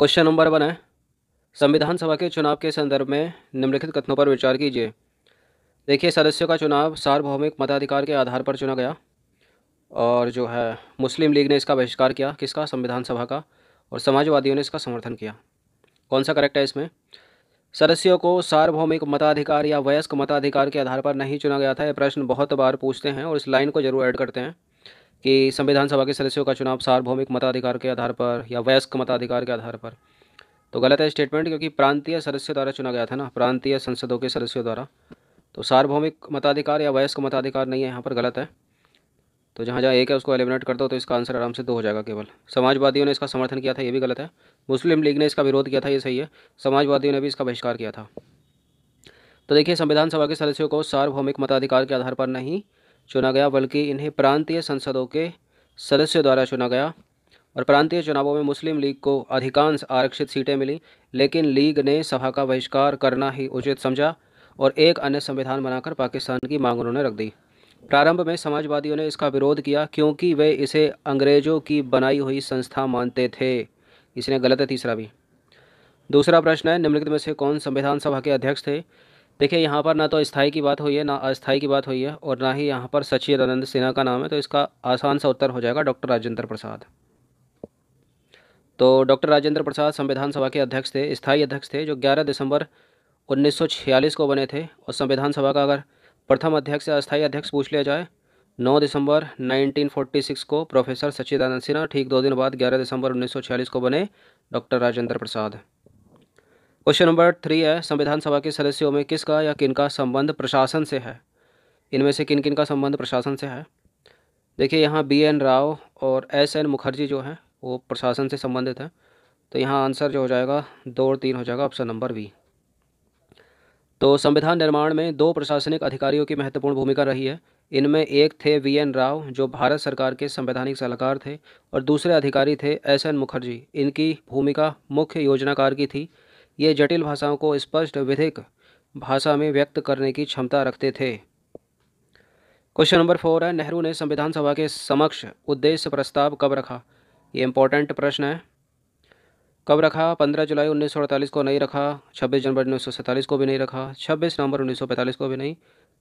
question number one है संविधान सभा के चुनाव के संदर्भ में निम्नलिखित कथनों पर विचार कीजिए देखिए सदस्यों का चुनाव सार्वभौमिक मताधिकार के आधार पर चुना गया और जो है मुस्लिम लीग ने इसका बहिष्कार किया किसका संविधान सभा का और समाजवादियों ने इसका समर्थन किया कौन सा करेक्ट है इसमें सदस्यों को सार्वभौमिक मताधिकार या वयस्क मताधिकार के आधार पर नहीं चुना गया था ये प्रश्न बहुत बार पूछते हैं और इस लाइन को जरूर ऐड करते हैं कि संविधान सभा के सदस्यों का चुनाव सार्वभौमिक मताधिकार के आधार पर या वयस्क मताधिकार के आधार पर तो गलत है स्टेटमेंट क्योंकि प्रांतीय सदस्य द्वारा चुना गया था ना प्रांतीय संसदों के सदस्यों द्वारा तो सार्वभौमिक मताधिकार या वयस्क मताधिकार नहीं है यहाँ पर गलत है तो जहाँ जहाँ एक है उसको एलिमिनेट कर दो तो इसका आंसर आराम से दो हो जाएगा केवल समाजवादियों ने इसका समर्थन किया था ये भी गलत है मुस्लिम लीग ने इसका विरोध किया था ये सही है समाजवादियों ने भी इसका बहिष्कार किया था तो देखिए संविधान सभा के सदस्यों को सार्वभौमिक मताधिकार के आधार पर नहीं चुना गया बल्कि इन्हें प्रांतीय संसदों के सदस्यों द्वारा चुना गया और प्रांतीय चुनावों में मुस्लिम लीग को अधिकांश आरक्षित सीटें मिली लेकिन लीग ने सभा का बहिष्कार करना ही उचित समझा और एक अन्य संविधान बनाकर पाकिस्तान की मांग उन्होंने रख दी प्रारंभ में समाजवादियों ने इसका विरोध किया क्योंकि वे इसे अंग्रेजों की बनाई हुई संस्था मानते थे इसने गलत है तीसरा भी दूसरा प्रश्न है निम्नलिखित में से कौन संविधान सभा के अध्यक्ष थे देखिए यहाँ पर ना तो स्थाई की बात हुई है ना अस्थाई की बात हुई है और ना ही यहाँ पर सचिदानंद सिन्हा का नाम है तो इसका आसान सा उत्तर हो जाएगा डॉक्टर राजेंद्र प्रसाद तो डॉक्टर राजेंद्र प्रसाद संविधान सभा के अध्यक्ष थे स्थायी अध्यक्ष थे जो 11 दिसंबर 1946 को बने थे और संविधान सभा का अगर प्रथम अध्यक्ष या अस्थायी अध्यक्ष पूछ लिया जाए 9 दिसंबर 1946 को प्रोफेसर सचिदानंद सिन्हा ठीक दो दिन बाद 11 दिसंबर 1946 को बने doctor Rajendra Prasad question number three है संविधान सभा के सदस्यों में किसका या किन का संबंध प्रशासन से है इनमें से किन किन का संबंध प्रशासन से है देखिए यहाँ बी एन राव और एस एन मुखर्जी जो हैं वो प्रशासन से संबंधित हैं तो यहाँ आंसर जो हो जाएगा दो और तीन हो जाएगा ऑप्शन नंबर बी तो संविधान निर्माण में दो प्रशासनिक अधिकारियों की महत्वपूर्ण भूमिका रही है इनमें एक थे वी एन राव जो भारत सरकार के संवैधानिक सलाहकार थे और दूसरे अधिकारी थे एस एन मुखर्जी इनकी भूमिका मुख्य योजनाकार की थी ये जटिल भाषाओं को स्पष्ट विधिक भाषा में व्यक्त करने की क्षमता रखते थे क्वेश्चन नंबर फोर है नेहरू ने संविधान सभा के समक्ष उद्देश्य प्रस्ताव कब रखा ये इंपॉर्टेंट प्रश्न है कब रखा 15 जुलाई 1948 को नहीं रखा 26 जनवरी 1947 को भी नहीं रखा 26 नवंबर 1945 को भी नहीं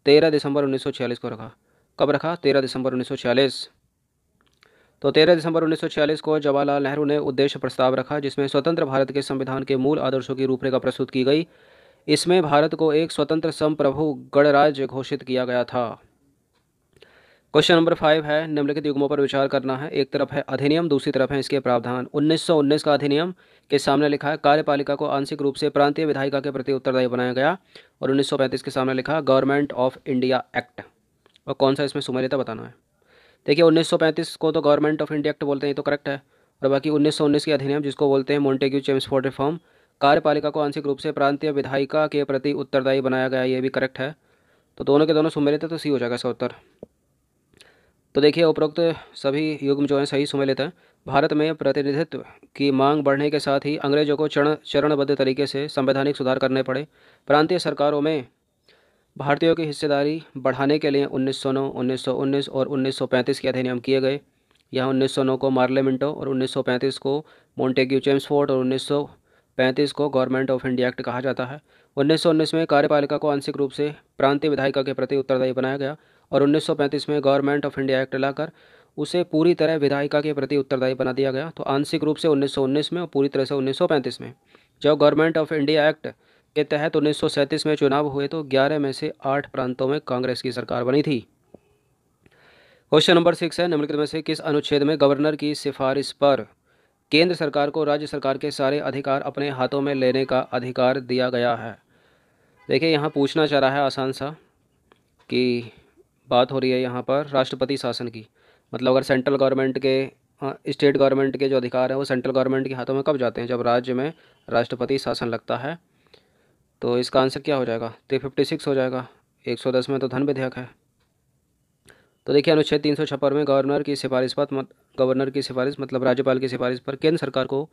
13 दिसंबर 1946 को रखा कब रखा 13 दिसंबर छियालीस तो 13 दिसंबर 1946 को जवाहरलाल नेहरू ने उद्देश्य प्रस्ताव रखा जिसमें स्वतंत्र भारत के संविधान के मूल आदर्शों की रूपरेखा प्रस्तुत की गई इसमें भारत को एक स्वतंत्र संप्रभु गणराज्य घोषित किया गया था क्वेश्चन नंबर फाइव है निम्नलिखित युग्मों पर विचार करना है एक तरफ है अधिनियम दूसरी तरफ है इसके प्रावधान 1919 का अधिनियम के सामने लिखा है कार्यपालिका को आंशिक रूप से प्रांतीय विधायिका के प्रति उत्तरदायी बनाया गया और 1935 के सामने लिखा गवर्नमेंट ऑफ इंडिया एक्ट और कौन सा इसमें सुमेलिता बताना है देखिए 1935 को तो गवर्नमेंट ऑफ इंडिया एक्ट बोलते हैं तो करेक्ट है और बाकी 1919 के अधिनियम जिसको बोलते हैं मोन्टेग्यू चेम्सफोर्ड रिफॉर्म कार्यपालिका को आंशिक रूप से प्रांतीय विधायिका के प्रति उत्तरदायी बनाया गया ये भी करेक्ट है तो दोनों के दोनों सुमेलित है तो सी हो जाएगा इसका उत्तर तो देखिए उपरोक्त सभी युग्म जो हैं सही सुमेलित हैं भारत में प्रतिनिधित्व की मांग बढ़ने के साथ ही अंग्रेजों को चरण चरणबद्ध तरीके से संवैधानिक सुधार करने पड़े प्रांतीय सरकारों में भारतीयों की हिस्सेदारी बढ़ाने के लिए उन्नीस सौ नौ उन्नीस सौ उन्नीस और उन्नीस सौ पैंतीस के अधिनियम किए गए यहाँ उन्नीस सौ नौ को मार्लियामेंटो और उन्नीस सौ पैंतीस को मोन्टेग्यू चेम्सफोर्ड और उन्नीस सौ पैंतीस को गवर्नमेंट ऑफ इंडिया एक्ट कहा जाता है उन्नीस सौ उन्नीस में कार्यपालिका को आंशिक रूप से प्रांतीय विधायिका के प्रति उत्तरदायी बनाया गया और उन्नीस सौ पैंतीस में गवर्नमेंट ऑफ इंडिया एक्ट लाकर उसे पूरी तरह विधायिका के प्रति उत्तरदायी बना दिया गया तो आंशिक रूप से 1919 में और पूरी तरह से 1935 में जब गवर्नमेंट ऑफ इंडिया एक्ट के तहत उन्नीस में चुनाव हुए तो ग्यारह में से आठ प्रांतों में कांग्रेस की सरकार बनी थी क्वेश्चन नंबर सिक्स है निम्नलिखित में से किस अनुच्छेद में गवर्नर की सिफारिश पर केंद्र सरकार को राज्य सरकार के सारे अधिकार अपने हाथों में लेने का अधिकार दिया गया है देखिए यहाँ पूछना चाह रहा है आसान सा कि बात हो रही है यहाँ पर राष्ट्रपति शासन की मतलब अगर सेंट्रल गवर्नमेंट के स्टेट गवर्नमेंट के जो अधिकार हैं वो सेंट्रल गवर्नमेंट के हाथों में कब जाते हैं जब राज्य में राष्ट्रपति शासन लगता है तो इसका आंसर क्या हो जाएगा थ्री फिफ्टी सिक्स हो जाएगा एक सौ दस में तो धन विधेयक है तो देखिए अनुच्छेद तीन सौ छप्पन में गवर्नर की सिफारिश पर मत, गवर्नर की सिफारिश मतलब राज्यपाल की सिफारिश पर केंद्र सरकार को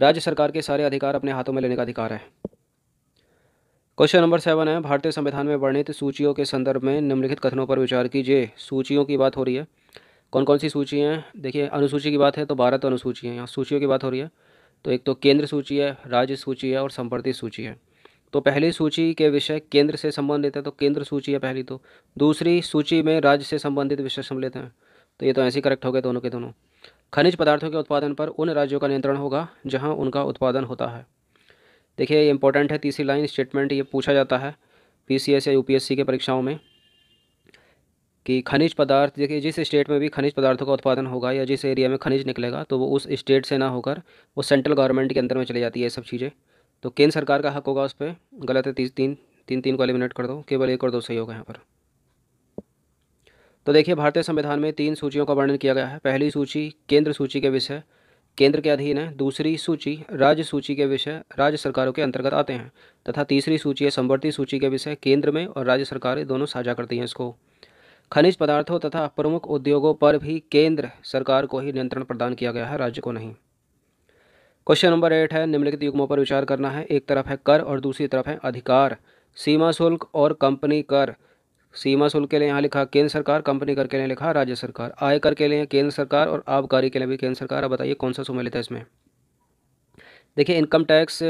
राज्य सरकार के सारे अधिकार अपने हाथों में लेने का अधिकार है क्वेश्चन नंबर सेवन है भारतीय संविधान में वर्णित सूचियों के संदर्भ में निम्नलिखित कथनों पर विचार कीजिए सूचियों की बात हो रही है कौन कौन सी सूची हैं देखिए अनुसूची की बात है तो भारत तो अनुसूची है यहाँ सूचियों की बात हो रही है तो एक तो केंद्र सूची है राज्य सूची है और संप्रति सूची है तो पहली सूची के विषय केंद्र से संबंधित है तो केंद्र सूची है पहली तो दूसरी सूची में राज्य से संबंधित विषय सम्मिलित हैं तो ये तो ऐसे ही करेक्ट हो गए दोनों के दोनों खनिज पदार्थों के उत्पादन पर उन राज्यों का नियंत्रण होगा जहाँ उनका उत्पादन होता है देखिए ये इंपॉर्टेंट है तीसरी लाइन स्टेटमेंट ये पूछा जाता है एस या सी के परीक्षाओं में कि खनिज पदार्थ देखिए जिस स्टेट में भी खनिज पदार्थों का उत्पादन होगा या जिस एरिया में खनिज निकलेगा तो वो उस स्टेट से ना होकर वो सेंट्रल गवर्नमेंट के अंदर में चली जाती है ये सब चीज़ें तो केंद्र सरकार का हक होगा उस पर गलत है तीस तीन तीन तीन को एलिमिनेट कर दो केवल एक और दो सही होगा यहाँ पर तो देखिए भारतीय संविधान में तीन सूचियों का वर्णन किया गया है पहली सूची केंद्र सूची के विषय केंद्र के अधीन है दूसरी सूची राज्य सूची के विषय राज्य सरकारों के अंतर्गत आते हैं तथा तीसरी सूची है संवर्ती सूची के विषय केंद्र में और राज्य सरकारें दोनों साझा करती हैं इसको खनिज पदार्थों तथा प्रमुख उद्योगों पर भी केंद्र सरकार को ही नियंत्रण प्रदान किया गया है राज्य को नहीं क्वेश्चन नंबर एट है निम्नलिखित युग्मों पर विचार करना है एक तरफ है कर और दूसरी तरफ है अधिकार सीमा शुल्क और कंपनी कर सीमा शुल्क के लिए यहाँ लिखा केंद्र सरकार कंपनी कर के लिए लिखा राज्य सरकार आयकर के लिए केंद्र सरकार और आबकारी के लिए भी केंद्र सरकार अब बताइए कौन सा सुमेलित है इसमें देखिए इनकम टैक्स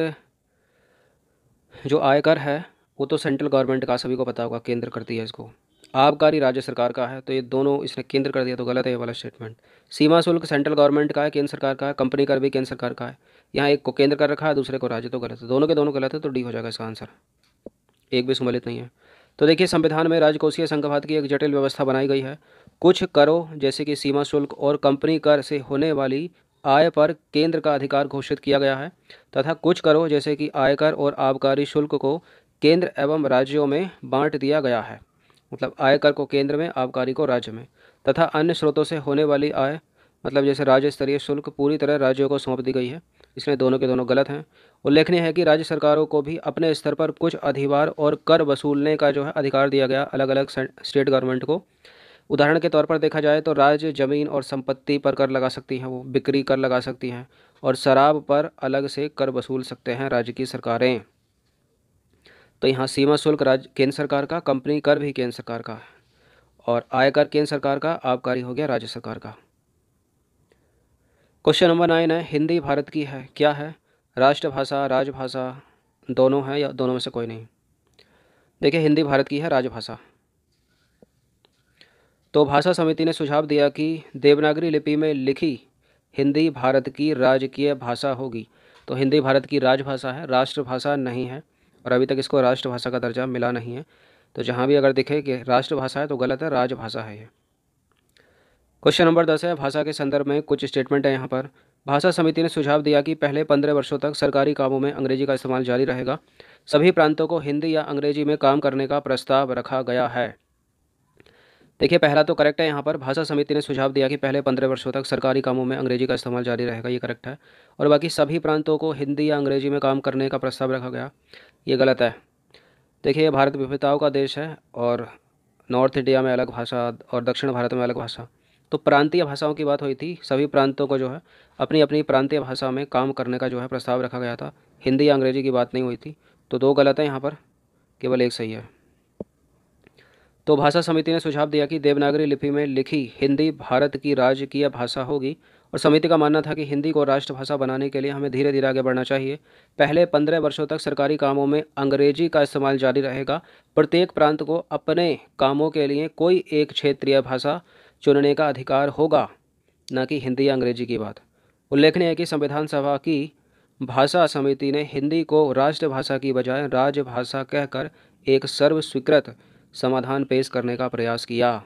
जो आयकर है वो तो सेंट्रल गवर्नमेंट का सभी को पता होगा केंद्र करती है इसको आबकारी राज्य सरकार का है तो ये दोनों इसने केंद्र कर दिया तो गलत है ये वाला स्टेटमेंट सीमा शुल्क सेंट्रल गवर्नमेंट का है केंद्र सरकार का है कंपनी कर भी केंद्र सरकार का है यहाँ एक को केंद्र कर रखा है दूसरे को राज्य तो गलत है दोनों के दोनों गलत है तो डी हो जाएगा इसका आंसर एक भी सम्मिलित नहीं है तो देखिए संविधान में राजकोषीय संघवाद की एक जटिल व्यवस्था बनाई गई है कुछ करो जैसे कि सीमा शुल्क और कंपनी कर से होने वाली आय पर केंद्र का अधिकार घोषित किया गया है तथा कुछ करो जैसे कि आयकर और आबकारी शुल्क को केंद्र एवं राज्यों में बांट दिया गया है मतलब आयकर को केंद्र में आबकारी को राज्य में तथा अन्य स्रोतों से होने वाली आय मतलब जैसे राज्य स्तरीय शुल्क पूरी तरह राज्यों को सौंप दी गई है इसलिए दोनों के दोनों गलत हैं उल्लेखनीय है कि राज्य सरकारों को भी अपने स्तर पर कुछ अधिवार और कर वसूलने का जो है अधिकार दिया गया अलग अलग स्टेट गवर्नमेंट को उदाहरण के तौर पर देखा जाए तो राज्य ज़मीन और संपत्ति पर कर लगा सकती हैं वो बिक्री कर लगा सकती हैं और शराब पर अलग से कर वसूल सकते हैं राज्य की सरकारें तो यहाँ सीमा शुल्क राज्य केंद्र सरकार का कंपनी कर भी केंद्र सरकार का और आयकर केंद्र सरकार का आबकारी हो गया राज्य सरकार का क्वेश्चन नंबर नाइन है हिंदी भारत की है क्या है राष्ट्रभाषा राजभाषा दोनों है या दोनों में से कोई नहीं देखिए हिंदी भारत की है राजभाषा तो भाषा समिति ने सुझाव दिया कि देवनागरी लिपि में लिखी हिंदी भारत की राजकीय भाषा होगी तो हिंदी भारत की राजभाषा है राष्ट्रभाषा नहीं है और अभी तक इसको राष्ट्रभाषा का दर्जा मिला नहीं है तो जहाँ भी अगर दिखे कि राष्ट्रभाषा है तो गलत है राजभाषा है ये क्वेश्चन नंबर दस है भाषा के संदर्भ में कुछ स्टेटमेंट है यहाँ पर भाषा समिति ने सुझाव दिया कि पहले पंद्रह वर्षों तक सरकारी कामों में अंग्रेजी का इस्तेमाल जारी रहेगा सभी प्रांतों को हिंदी या अंग्रेजी में काम करने का प्रस्ताव रखा गया है देखिए पहला तो करेक्ट है यहाँ पर भाषा समिति ने सुझाव दिया कि पहले पंद्रह वर्षों तक सरकारी कामों में अंग्रेजी का इस्तेमाल जारी रहेगा ये करेक्ट है और बाकी सभी प्रांतों को हिंदी या अंग्रेजी में काम करने का प्रस्ताव रखा गया ये गलत है देखिए ये भारत विविधताओं का देश है और नॉर्थ इंडिया में अलग भाषा और दक्षिण भारत में अलग भाषा तो प्रांतीय भाषाओं की बात हुई थी सभी प्रांतों को जो है अपनी अपनी प्रांतीय भाषा में काम करने का जो है प्रस्ताव रखा गया था हिंदी या अंग्रेजी की बात नहीं हुई थी तो दो गलत है यहाँ पर केवल एक सही है तो भाषा समिति ने सुझाव दिया कि देवनागरी लिपि में लिखी हिंदी भारत की राजकीय भाषा होगी और समिति का मानना था कि हिंदी को राष्ट्रभाषा बनाने के लिए हमें धीरे धीरे आगे बढ़ना चाहिए पहले पंद्रह वर्षों तक सरकारी कामों में अंग्रेजी का इस्तेमाल जारी रहेगा प्रत्येक प्रांत को अपने कामों के लिए कोई एक क्षेत्रीय भाषा चुनने का अधिकार होगा न कि हिंदी या अंग्रेजी की बात उल्लेखनीय है कि संविधान सभा की भाषा समिति ने हिंदी को राष्ट्रभाषा की बजाय राजभाषा कहकर एक सर्वस्वीकृत समाधान पेश करने का प्रयास किया